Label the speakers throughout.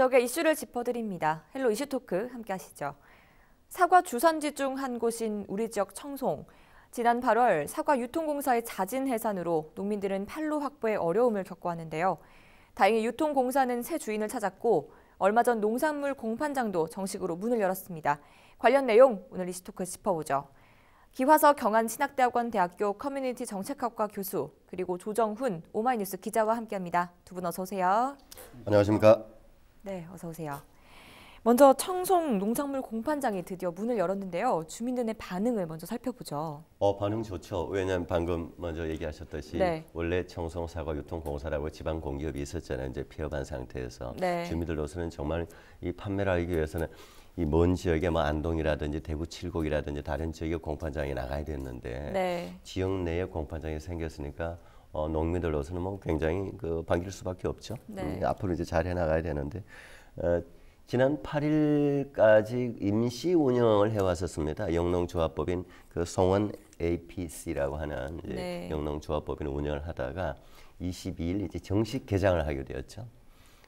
Speaker 1: 지역의 이슈를 짚어드립니다. 헬로 이슈토크 함께 하시죠. 사과 주산지 중 한 곳인 우리 지역 청송. 지난 8월 사과 유통공사의 자진 해산으로 농민들은 판로 확보에 어려움을 겪고 왔는데요 다행히 유통공사는 새 주인을 찾았고 얼마 전 농산물 공판장도 정식으로 문을 열었습니다. 관련 내용 오늘 이슈토크 짚어보죠. 기화서 경안신학대학원 대학교 커뮤니티 정책학과 교수 그리고 조정훈 오마이뉴스 기자와 함께합니다. 두 분 어서 오세요.
Speaker 2: 안녕하십니까.
Speaker 1: 네, 어서 오세요. 먼저 청송 농산물 공판장이 드디어 문을 열었는데요. 주민들의 반응을 먼저 살펴보죠.
Speaker 2: 어 반응 좋죠. 왜냐하면 방금 먼저 얘기하셨듯이 네. 원래 청송 사과 유통공사라고 지방 공기업이 있었잖아요. 이제 폐업한 상태에서 네. 주민들로서는 정말 이 판매를 하기 위해서는 이 먼 지역에 뭐 안동이라든지 대구 칠곡이라든지 다른 지역의 공판장에 나가야 됐는데 네. 지역 내에 공판장이 생겼으니까 어, 농민들로서는 뭐 굉장히 그 반길 수밖에 없죠. 네. 음, 앞으로 이제 잘 해나가야 되는데 어, 지난 8일까지 임시 운영을 해왔었습니다. 영농조합법인 그 성원 APC라고 하는 네. 영농조합법인 운영을 하다가 22일 이제 정식 개장을 하게 되었죠.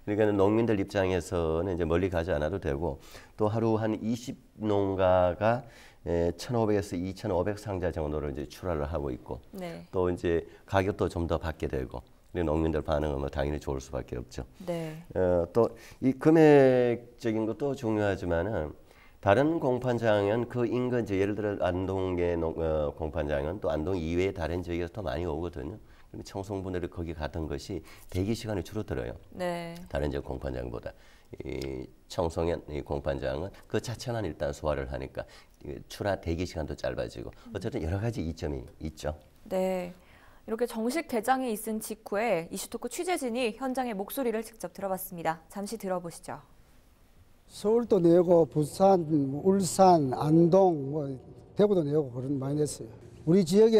Speaker 2: 그러니까 농민들 입장에서는 이제 멀리 가지 않아도 되고 또 하루 한 20 농가가 에, 1,500에서 2,500 상자 정도를 이제 출하를 하고 있고 네. 또 이제 가격도 좀 더 받게 되고 우리 농민들 반응은 뭐 당연히 좋을 수밖에 없죠. 네. 어, 또이 금액적인 것도 중요하지만은 다른 공판장은 그 인근 이제 예를 들어 안동의 농, 어, 공판장은 또 안동 이외의 다른 지역에서 더 많이 오거든요. 청송분들이 거기 갔던 것이 대기 시간이 줄어들어요. 네. 다른 지역 공판장보다. 이 청송의 이 공판장은 그 자체만 일단 소화를 하니까 출하 대기 시간도 짧아지고 어쨌든 여러 가지 이점이 있죠.
Speaker 1: 네. 이렇게 정식 개장이 있은 직후에 이슈토크 취재진이 현장의 목소리를 직접 들어봤습니다. 잠시 들어보시죠.
Speaker 3: 서울도 내고 부산, 울산, 안동, 뭐 대구도 내고 그런 많이 냈어요. 우리 지역에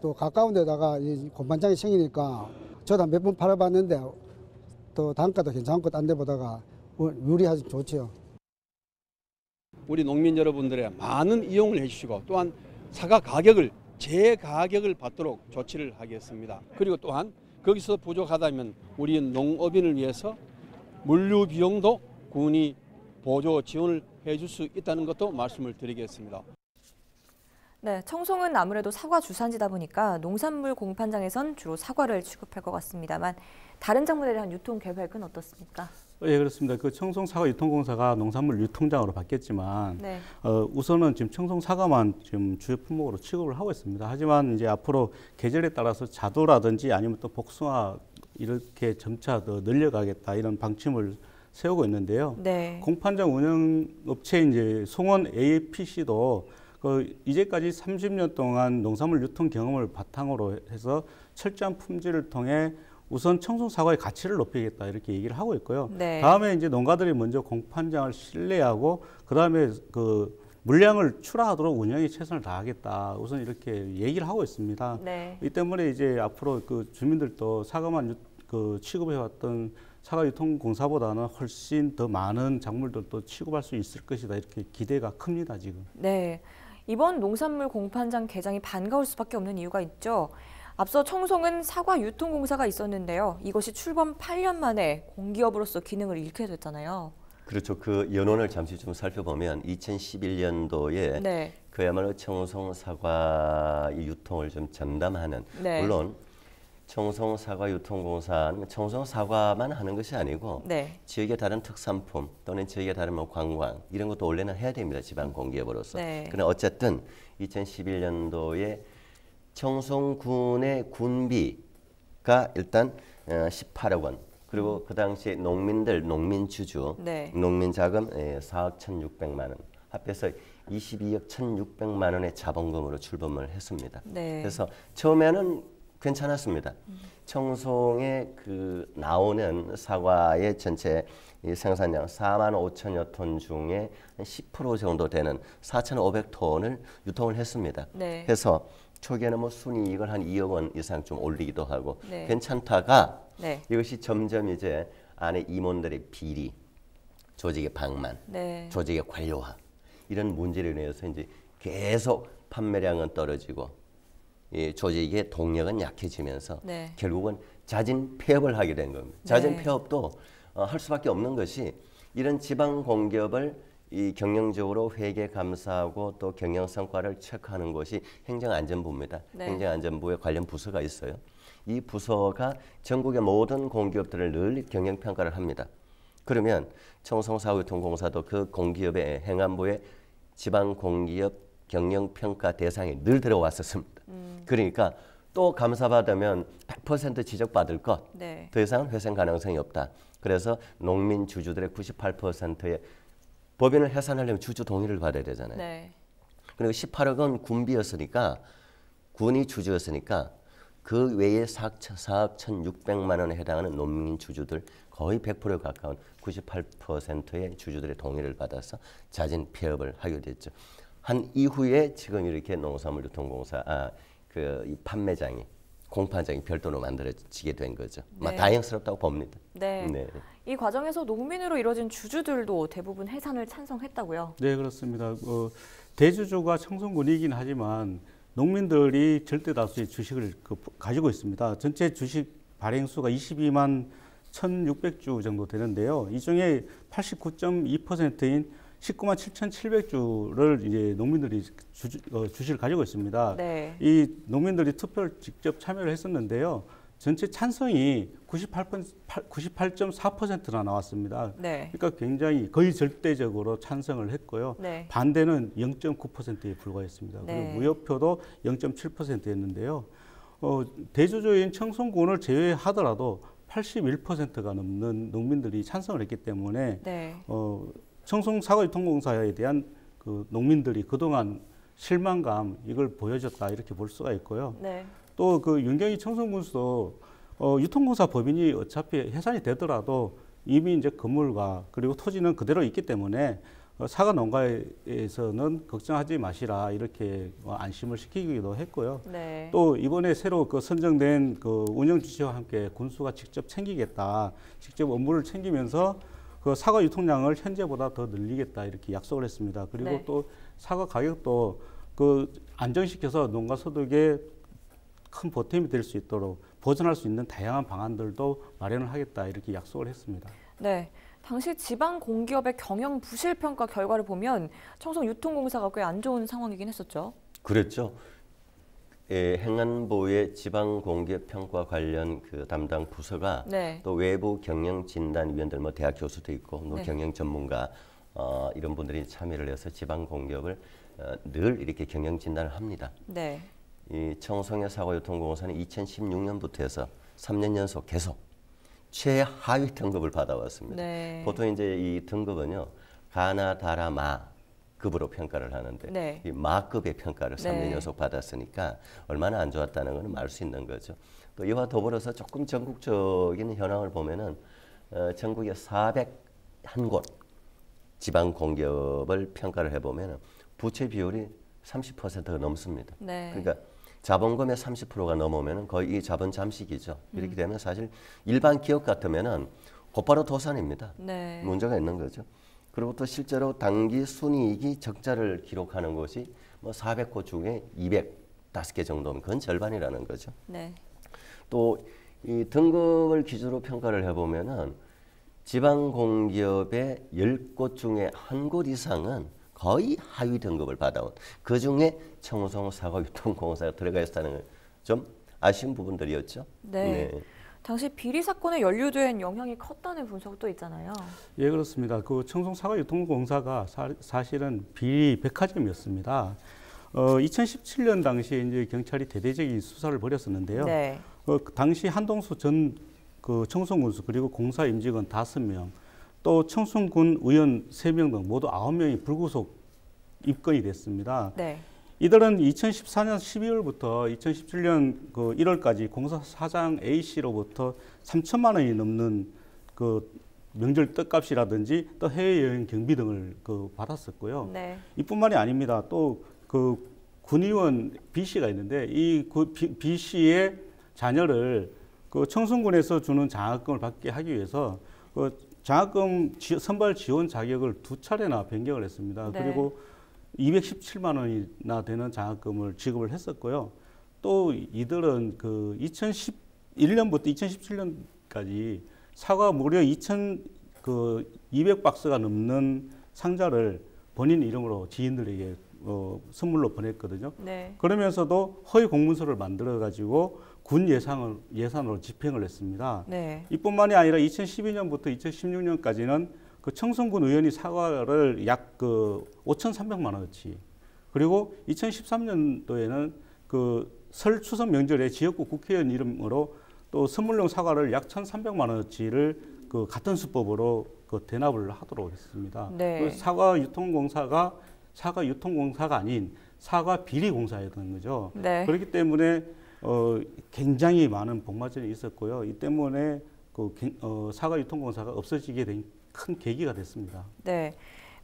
Speaker 3: 또 가까운 데다가 이 건반장이 생기니까 저도 몇 번 팔아봤는데 또 단가도 괜찮고 딴데 보다가 유리하지 뭐 좋지 우리 농민 여러분들의 많은 이용을 해주시고 또한 사과 가격을 제 가격을 받도록 조치를 하겠습니다. 그리고 또한 거기서 부족하다면 우리 농업인을 위해서 물류 비용도 군이 보조 지원을 해줄 수 있다는 것도 말씀을 드리겠습니다.
Speaker 1: 네, 청송은 아무래도 사과 주산지다 보니까 농산물 공판장에선 주로 사과를 취급할 것 같습니다만 다른 작물에 대한 유통 계획은 어떻습니까?
Speaker 3: 예, 그렇습니다. 그 청송사과 유통공사가 농산물 유통장으로 바뀌었지만 네. 어, 우선은 지금 청송사과만 지금 주요 품목으로 취급을 하고 있습니다. 하지만 이제 앞으로 계절에 따라서 자도라든지 아니면 또 복숭아 이렇게 점차 더 늘려가겠다 이런 방침을 세우고 있는데요. 네. 공판장 운영 업체 이제 송원 APC도 그 이제까지 30년 동안 농산물 유통 경험을 바탕으로 해서 철저한 품질을 통해 우선 청송 사과의 가치를 높이겠다 이렇게 얘기를 하고 있고요. 네. 다음에 이제 농가들이 먼저 공판장을 신뢰하고 그다음에 그 물량을 출하하도록 운영에 최선을 다하겠다. 우선 이렇게 얘기를 하고 있습니다. 네. 이 때문에 이제 앞으로 그 주민들도 사과만 유, 그 취급해왔던 사과 유통 공사보다는 훨씬 더 많은 작물들도 취급할 수 있을 것이다. 이렇게 기대가 큽니다 지금.
Speaker 1: 네. 이번 농산물 공판장 개장이 반가울 수밖에 없는 이유가 있죠. 앞서 청송은 사과 유통공사가 있었는데요. 이것이 출범 8년 만에 공기업으로서 기능을 잃게 됐잖아요.
Speaker 2: 그렇죠. 그 연원을 잠시 좀 살펴보면 2011년도에 네. 그야말로 청송 사과 유통을 좀 전담하는 네. 물론 청송 사과 유통공사는 청송 사과만 하는 것이 아니고 네. 지역의 다른 특산품 또는 지역의 다른 뭐 관광 이런 것도 원래는 해야 됩니다. 지방 공기업으로서. 네. 그러나 어쨌든 2011년도에 청송군의 군비가 일단 18억 어, 원. 그리고 음. 그당시 농민들 농민 주주 네. 농민 자금 4억 예, 1,600만 원 합해서 22억 1,600만 원의 자본금으로 출범을 했습니다. 네. 그래서 처음에는 괜찮았습니다. 음. 청송에 그 나오는 사과의 전체 생산량 4만 5천여 톤 중에 10% 정도 되는 4,500톤을 유통을 했습니다. 네. 그래서 초기에는 뭐 순이 익을한 2억 원 이상 좀 올리기도 하고 네. 괜찮다가 네. 이것이 점점 이제 안에 임원들의 비리, 조직의 방만, 네. 조직의 관료화 이런 문제로 인해서 이제 계속 판매량은 떨어지고 이 조직의 동력은 약해지면서 네. 결국은 자진 폐업을 하게 된 겁니다. 자진 네. 폐업도 어, 할 수밖에 없는 것이 이런 지방 공기업을 이 경영적으로 회계 감사하고 또 경영 성과를 체크하는 것이 행정안전부입니다. 네. 행정안전부에 관련 부서가 있어요. 이 부서가 전국의 모든 공기업들을 늘 경영 평가를 합니다. 그러면 청송사고통공사도그 공기업의 행안부의 지방 공기업 경영 평가 대상에 늘 들어왔었습니다. 음. 그러니까 또 감사받으면 100% 지적받을 것. 네. 이상 회생 가능성이 없다. 그래서 농민 주주들의 98%의 법인을 해산하려면 주주 동의를 받아야 되잖아요. 네. 그리고 18억은 군비였으니까 군이 주주였으니까 그 외에 4억 1,600만 원에 해당하는 농민 주주들 거의 100% 가까운 98%의 주주들의 동의를 받아서 자진 폐업을 하게 됐죠. 한 이후에 지금 이렇게 농산물유통공사 아, 그 판매장이 공판장이 별도로 만들어지게 된 거죠. 네. 다행스럽다고 봅니다. 네. 네.
Speaker 1: 이 과정에서 농민으로 이뤄진 주주들도 대부분 해산을 찬성했다고요.
Speaker 3: 네, 그렇습니다. 어, 대주주가 청송군이긴 하지만 농민들이 절대 다수의 주식을 그, 가지고 있습니다. 전체 주식 발행 수가 22만 1,600주 정도 되는데요. 이 중에 89.2%인 19만 7,700주를 이제 농민들이 주, 어, 주시를 가지고 있습니다. 네. 이 농민들이 투표를 직접 참여를 했었는데요. 전체 찬성이 98.4%나 나왔습니다. 네. 그러니까 굉장히 거의 절대적으로 찬성을 했고요. 네. 반대는 0.9%에 불과했습니다. 네. 그리고 무효표도 0.7%였는데요. 어, 대주주인 청송군을 제외하더라도 81%가 넘는 농민들이 찬성을 했기 때문에 네. 어, 청송 사과유통공사에 대한 그 농민들이 그동안 실망감 이걸 보여줬다 이렇게 볼 수가 있고요. 네. 또 그 윤경희 청송군수도 어, 유통공사 법인이 어차피 해산이 되더라도 이미 이제 건물과 그리고 토지는 그대로 있기 때문에 어, 사과 농가에서는 걱정하지 마시라 이렇게 뭐 안심을 시키기도 했고요. 네. 또 이번에 새로 그 선정된 그 운영 주체와 함께 군수가 직접 챙기겠다, 직접 업무를 챙기면서 그 사과 유통량을 현재보다 더 늘리겠다 이렇게 약속을 했습니다. 그리고 네. 또 사과 가격도 그 안정시켜서 농가 소득에 큰 보탬이 될 수 있도록 보전할수 있는 다양한 방안들도 마련을 하겠다 이렇게 약속을 했습니다.
Speaker 1: 네. 당시 지방 공기업의 경영 부실 평가 결과를 보면 청송 유통공사가 꽤 안 좋은 상황이긴 했었죠.
Speaker 2: 그랬죠. 예, 행안부의 지방 공개 평가 관련 그 담당 부서가 네. 또 외부 경영 진단 위원들 뭐 대학 교수도 있고 뭐 네. 경영 전문가 어, 이런 분들이 참여를 해서 지방 공업을 어, 늘 이렇게 경영 진단을 합니다. 네. 이청송의사고유통공사는 2016년부터 해서 3년 연속 계속 최하위 등급을 받아왔습니다. 네. 보통 이제 이 등급은요 가나 다라마 급으로 평가를 하는데 네. 이 마급의 평가를 3년 네. 연속 받았으니까 얼마나 안 좋았다는 것은 알수 있는 거죠. 또 이와 더불어서 조금 전국적인 현황을 보면은 어, 전국에 4 0한곳 지방 공기업을 평가를 해보면은 부채 비율이 30%가 넘습니다. 네. 그러니까 자본금의 30%가 넘으면은 거의 이 자본 잠식이죠. 이렇게 음. 되면 사실 일반 기업 같으면은 곧바로 도산입니다. 네. 문제가 있는 거죠. 그로부터 실제로 당기 순이익이 적자를 기록하는 것이뭐4 0 0호 중에 205개 정도면 그건 절반이라는 거죠. 네. 또이 등급을 기준으로 평가를 해보면은 지방 공기업의 10곳 중에 한 곳 이상은 거의 하위 등급을 받아온 그 중에 청송사고유통공사가 들어가 있었다는 걸좀 아쉬운
Speaker 3: 부분들이었죠. 네. 네.
Speaker 1: 당시 비리 사건에 연루된 영향이 컸다는 분석도 있잖아요.
Speaker 3: 예, 그렇습니다. 그 청송사과 유통공사가 사, 실은 비리 백화점이었습니다. 어, 2017년 당시 이제 경찰이 대대적인 수사를 벌였었는데요. 네. 어, 그 당시 한동수 전 그 청송군수 그리고 공사 임직원 다섯 명또 청송군 의원 세 명 등 모두 아홉 명이 불구속 입건이 됐습니다. 네. 이들은 2014년 12월부터 2017년 그 1월까지 공사 사장 A 씨로부터 3천만 원이 넘는 그 명절 떡값이라든지 또 해외여행 경비 등을 그 받았었고요. 네. 이뿐만이 아닙니다. 또 그 군의원 B 씨가 있는데 이 그 B 씨의 자녀를 그 청송군에서 주는 장학금을 받게 하기 위해서 그 장학금 지, 선발 지원 자격을 두 차례나 변경을 했습니다. 네. 그리고 217만 원이나 되는 장학금을 지급을 했었고요. 또 이들은 그 2011년부터 2017년까지 사과 무려 2,200 그 박스가 넘는 상자를 본인 이름으로 지인들에게 어, 선물로 보냈거든요. 네. 그러면서도 허위 공문서를 만들어 가지고 군 예산을 예산으로 집행을 했습니다. 네. 이뿐만이 아니라 2012년부터 2016년까지는 그 청송군 의원이 사과를 약 그 5,300만 원어치 그리고 2013년도에는 그 설 추석 명절에 지역구 국회의원 이름으로 또 선물용 사과를 약 1,300만 원어치를 그 같은 수법으로 그 대납을 하도록 했습니다. 네. 그 사과 유통공사가 사과 유통공사가 아닌 사과 비리 공사였던 거죠. 네. 그렇기 때문에 어, 굉장히 많은 복마전이 있었고요. 이 때문에 그, 어, 사과 유통공사가 없어지게 된큰 계기가 됐습니다.
Speaker 1: 네.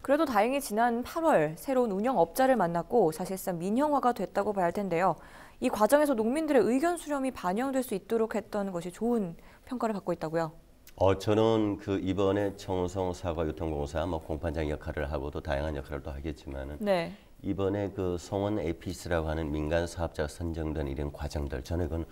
Speaker 1: 그래도 다행히 지난 8월 새로운 운영업자를 만났고 사실상 민영화가 됐다고 봐야 할 텐데요. 이 과정에서 농민들의 의견 수렴이 반영될 수 있도록 했던 것이 좋은 평가를 받고 있다고요.
Speaker 2: 어, 저는 그 이번에 청송 사과 유통공사 뭐 공판장 역할을 하고도 다양한 역할을 또 하겠지만은 네. 이번에 그 성원 APC라고 하는 민간 사업자 선정된 이런 과정들 저는 그건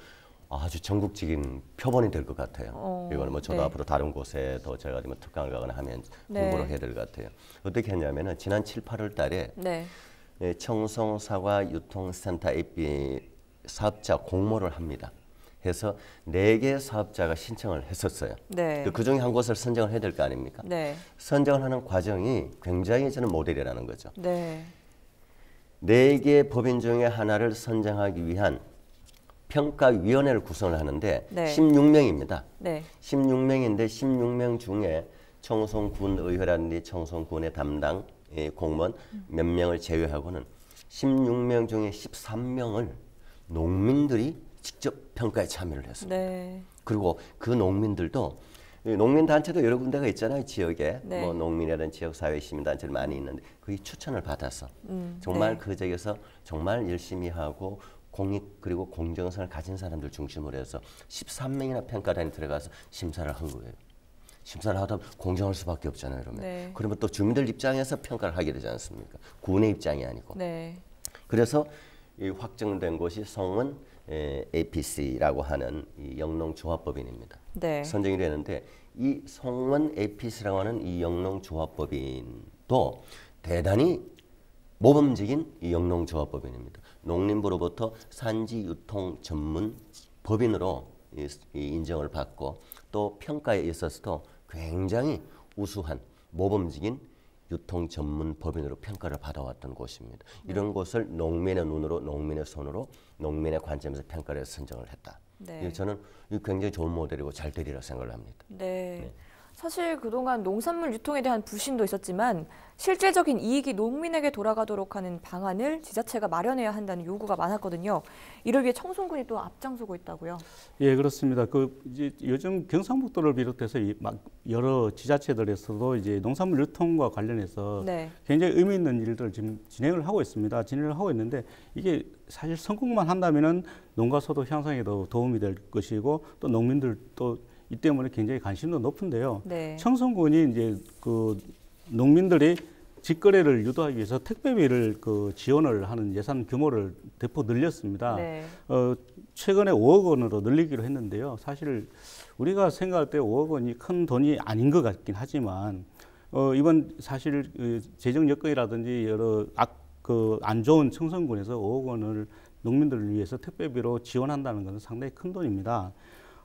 Speaker 2: 아주 전국적인 표본이 될 것 같아요. 어, 이거는 뭐 저도 네. 앞으로 다른 곳에 더 제가 뭐 특강을 가거나 하면 네. 공부를 해야 될 것 같아요. 어떻게 했냐면은 지난 7, 8월 달에 네. 예, 청송 사과 유통센터 AB 사업자 공모를 합니다. 해서 네 개 사업자가 신청을 했었어요. 네. 그 중에 한 곳을 선정을 해야 될 거 아닙니까? 네. 선정을 하는 과정이 굉장히 저는 모델이라는 거죠. 네. 네개 법인 중에 하나를 선정하기 위한 평가위원회를 구성하는데 네. 16명입니다. 네. 16명인데 16명 중에 청송군 의회라든지 청송군의 담당 예, 공무원 몇 명을 제외하고는 16명 중에 13명을 농민들이 직접 평가에 참여를 했습니다. 네. 그리고 그 농민들도 농민 단체도 여러 군데가 있잖아요 지역에 네. 뭐농민이라든 지역 사회 시민 단체를 많이 있는데 그게 추천을 받아서 음, 정말 네. 그 지역에서 정말 열심히 하고 공익 그리고 공정성을 가진 사람들 중심으로 해서 13명이나 평가단이 들어가서 심사를 한 거예요. 심사를 하다 공정할 수밖에 없잖아요. 그러면 네. 그러면 또 주민들 입장에서 평가를 하게 되지 않습니까? 군의 입장이 아니고. 네. 그래서 이 확정된 곳이 성은 에, APC라고 하는 이 영농조합법인입니다.
Speaker 1: 네. 선정이
Speaker 2: 되는데 이 성은 APC라고 하는 이 영농조합법인도 대단히 모범적인 영농조합법인입니다. 농림부로부터 산지 유통 전문 법인으로 인정을 받고 또 평가에 있어서도 굉장히 우수한 모범적인 유통 전문 법인으로 평가를 받아왔던 곳입니다. 네. 이런 곳을 농민의 눈으로 농민의 손으로 농민의 관점에서 평가를 선정을 했다. 네. 저는 굉장히 좋은 모델이고 잘 되리라 생각을 합니다.
Speaker 1: 네. 네. 사실 그동안 농산물 유통에 대한 불신도 있었지만 실질적인 이익이 농민에게 돌아가도록 하는 방안을 지자체가 마련해야 한다는 요구가 많았거든요. 이를 위해 청송군이 또 앞장서고 있다고요.
Speaker 3: 예, 그렇습니다. 그 이제 요즘 경상북도를 비롯해서 여러 지자체들에서도 이제 농산물 유통과 관련해서 네. 굉장히 의미 있는 일들을 지금 진행을 하고 있습니다. 진행을 하고 있는데 이게 사실 성공만 한다면은 농가 소득 향상에도 도움이 될 것이고 또 농민들도 이 때문에 굉장히 관심도 높은데요. 네. 청송군이 이제 그 농민들이 직거래를 유도하기 위해서 택배비를 그 지원을 하는 예산 규모를 대폭 늘렸습니다. 네. 어, 최근에 5억 원으로 늘리기로 했는데요. 사실 우리가 생각할 때 5억 원이 큰 돈이 아닌 것 같긴 하지만 어, 이번 사실 그 재정 여건이라든지 여러 악, 그 안 좋은 청성군에서 5억 원을 농민들을 위해서 택배비로 지원한다는 것은 상당히 큰 돈입니다.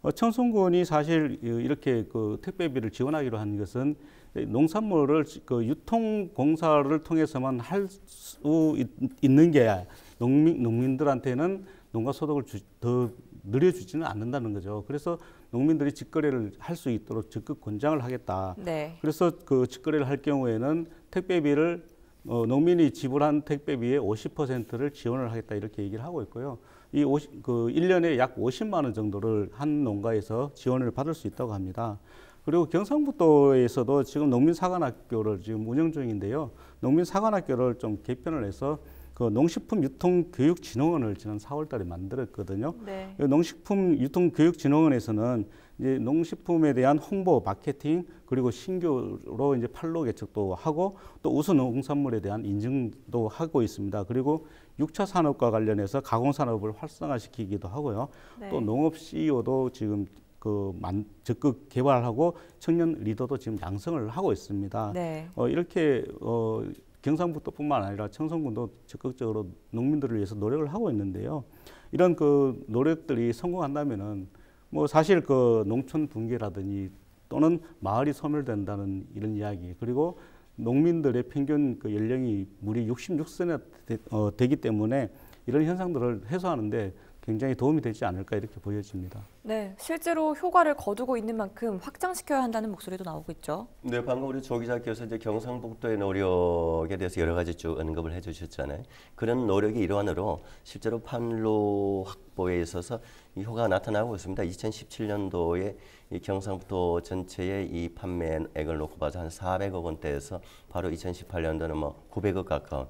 Speaker 3: 어, 청송군이 사실 이렇게 그 택배비를 지원하기로 한 것은 농산물을 그 유통 공사를 통해서만 할 수 있는 게 농민, 농민들한테는 농가 소득을 주, 더 늘려주지는 않는다는 거죠. 그래서 농민들이 직거래를 할 수 있도록 적극 권장을 하겠다. 네. 그래서 그 직거래를 할 경우에는 택배비를 어, 농민이 지불한 택배비의 50%를 지원을 하겠다 이렇게 얘기를 하고 있고요. 이 50, 그 1년에 약 50만 원 정도를 한 농가에서 지원을 받을 수 있다고 합니다. 그리고 경상북도에서도 지금 농민사관학교를 지금 운영 중인데요. 농민사관학교를 좀 개편을 해서 그 농식품 유통 교육 진흥원을 지난 4월 달에 만들었거든요. 네. 농식품 유통 교육 진흥원에서는 이제 농식품에 대한 홍보 마케팅 그리고 신규로 이제 판로 개척도 하고 또 우수 농산물에 대한 인증도 하고 있습니다. 그리고 육차 산업과 관련해서 가공산업을 활성화시키기도 하고요. 네. 또 농업 CEO도 지금 그 만, 적극 개발하고 청년 리더도 지금 양성을 하고 있습니다. 네. 어, 이렇게 어, 경상북도뿐만 아니라 청송군도 적극적으로 농민들을 위해서 노력을 하고 있는데요. 이런 그 노력들이 성공한다면은 뭐 사실 그 농촌 붕괴라든지 또는 마을이 소멸된다는 이런 이야기 그리고 농민들의 평균 그 연령이 무려 66세나 되, 어, 되기 때문에 이런 현상들을 해소하는데 굉장히 도움이 되지 않을까 이렇게 보여집니다.
Speaker 1: 네, 실제로 효과를 거두고 있는 만큼 확장시켜야 한다는 목소리도 나오고 있죠.
Speaker 3: 네,
Speaker 2: 방금 우리 조 기자께서 이제 경상북도의 노력에 대해서 여러 가지 쭉 언급을 해주셨잖아요. 그런 노력의 일환으로 실제로 판로 확보에 있어서 이 효과가 나타나고 있습니다. 2017년도에 이 경상북도 전체의 이 판매액을 놓고 봐서 한 400억 원대에서 바로 2018년도는 뭐 900억 가까운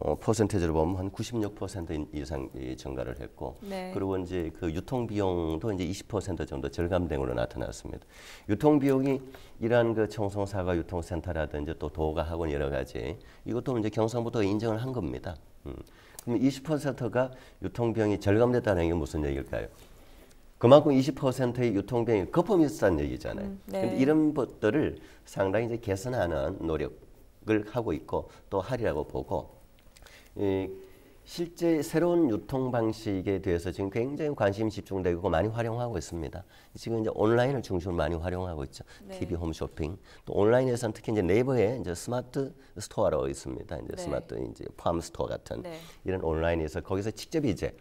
Speaker 2: 어, 퍼센테이지로 보면 한 96% 퍼센트 이상 이, 증가를 했고 네. 그리고 이제 그 유통 비용도 이제 20% 정도 절감됨으로 나타났습니다. 유통 비용이 이러한 그 청송사과 유통센터라든지 또 도가 학원 여러 가지 이것도 이제 경상부터 인정을 한 겁니다. 음. 그럼 20%가 유통 비용이 절감됐다는 게 무슨 얘기일까요? 그만큼 20%의 유통비용이 거품이 있었다는 얘기잖아요. 음, 네. 근데 이런 것들을 상당히 이제 개선하는 노력을 하고 있고 또 하리라고 보고 이 실제 새로운 유통 방식에 대해서 지금 굉장히 관심이 집중되고 많이 활용하고 있습니다. 지금 이제 온라인을 중심으로 많이 활용하고 있죠. 네. TV 홈쇼핑. 또 온라인에서는 특히 이제 네이버에 이제 스마트 스토어라 있습니다. 이제 네. 스마트 이제 팜 스토어 같은 네. 이런 온라인에서 거기서 직접 이제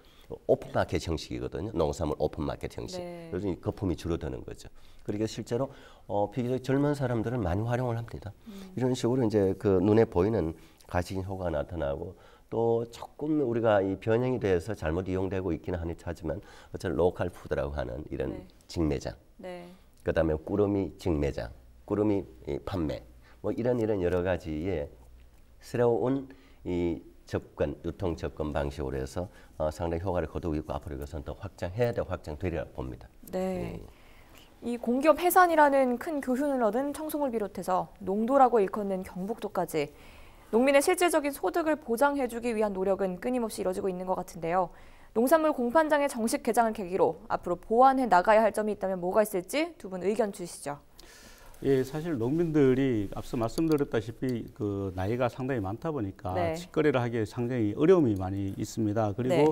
Speaker 2: 오픈마켓 형식이거든요. 농산물 오픈마켓 형식. 네. 요즘 거품이 줄어드는 거죠. 그러니 실제로 어, 비교적 젊은 사람들은 많이 활용을 합니다. 음. 이런 식으로 이제 그 눈에 보이는 가시 효과가 나타나고 또 조금 우리가 이 변형이 돼서 잘못 이용되고 있기는 하지만 니하 어쨌든 로컬 푸드라고 하는 이런 네. 직매장 네. 그다음에 꾸러미 직매장 꾸러미 판매 뭐 이런 이런 여러 가지의 새로운 이 접근 유통 접근 방식으로 해서 어, 상당히 효과를 거두고 있고 앞으로 이것은 더 확장해야 돼 확장되리라 봅니다.
Speaker 1: 네. 음. 이 공기업 해산이라는 큰 교훈을 얻은 청송을 비롯해서 농도라고 일컫는 경북도까지 농민의 실질적인 소득을 보장해주기 위한 노력은 끊임없이 이뤄지고 있는 것 같은데요. 농산물 공판장의 정식 개장을 계기로 앞으로 보완해 나가야 할 점이 있다면 뭐가 있을지 두 분 의견 주시죠.
Speaker 3: 예, 사실 농민들이 앞서 말씀드렸다시피 그 나이가 상당히 많다 보니까 네. 직거래를 하기에 상당히 어려움이 많이 있습니다. 그리고 네.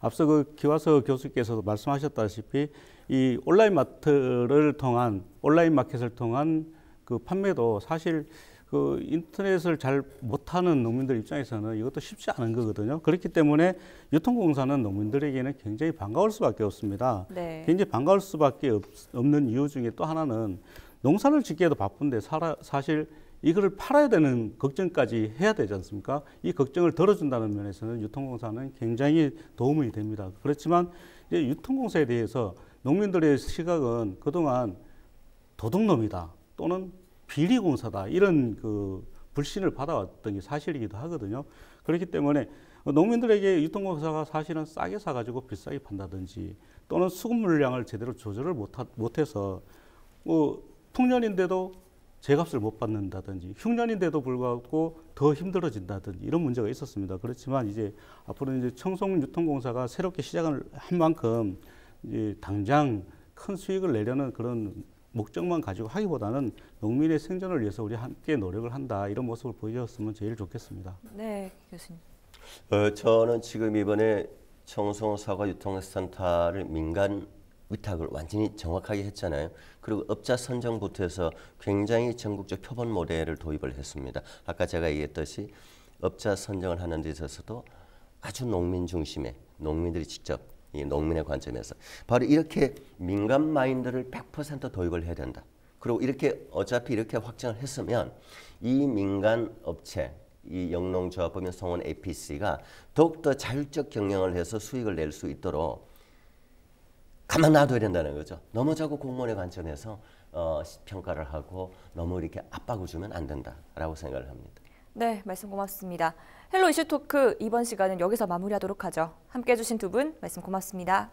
Speaker 3: 앞서 그 기화서 교수께서도 말씀하셨다시피 이 온라인 마트를 통한 온라인 마켓을 통한 그 판매도 사실 그 인터넷을 잘 못하는 농민들 입장에서는 이것도 쉽지 않은 거거든요. 그렇기 때문에 유통공사는 농민들에게는 굉장히 반가울 수밖에 없습니다. 네. 굉장히 반가울 수밖에 없, 는 이유 중에 또 하나는 농사를 짓기에도 바쁜데 살아, 사실 이거를 팔아야 되는 걱정까지 해야 되지 않습니까? 이 걱정을 덜어준다는 면에서는 유통공사는 굉장히 도움이 됩니다. 그렇지만 이제 유통공사에 대해서 농민들의 시각은 그동안 도둑놈이다 또는 비리공사다 이런 그 불신을 받아왔던 게 사실이기도 하거든요. 그렇기 때문에 농민들에게 유통공사가 사실은 싸게 사가지고 비싸게 판다든지 또는 수급 물량을 제대로 조절을 못해서 뭐풍년인데도 제값을 못 받는다든지 흉년인데도 불구하고 더 힘들어진다든지 이런 문제가 있었습니다. 그렇지만 이제 앞으로 이제 청송 유통공사가 새롭게 시작을 한 만큼 이제 당장 큰 수익을 내려는 그런 목적만 가지고 하기보다는 농민의 생존을 위해서 우리 함께 노력을 한다 이런 모습을 보여줬으면 제일 좋겠습니다.
Speaker 1: 네, 교수님.
Speaker 2: 어, 저는 지금 이번에 청송 사과 유통센터를 민간 위탁을 완전히 정확하게 했잖아요. 그리고 업자 선정부터 해서 굉장히 전국적 표본 모델을 도입을 했습니다. 아까 제가 얘기했듯이 업자 선정을 하는 데 있어서도 아주 농민 중심의 농민들이 직접 이 농민의 관점에서 바로 이렇게 민간 마인드를 100% 도입을 해야 된다. 그리고 이렇게 어차피 이렇게 확정을 했으면 이 민간 업체 이 영농조합법인 성원 APC가 더욱더 자율적 경영을 해서 수익을 낼 수 있도록 가만 놔둬야 된다는 거죠. 너무 자꾸 공무원의 관점에서 어, 평가를 하고 너무 이렇게 압박을 주면 안 된다라고 생각을 합니다.
Speaker 1: 네, 말씀 고맙습니다. 헬로 이슈 토크 이번 시간은 여기서 마무리하도록 하죠. 함께해 주신 두 분 말씀 고맙습니다.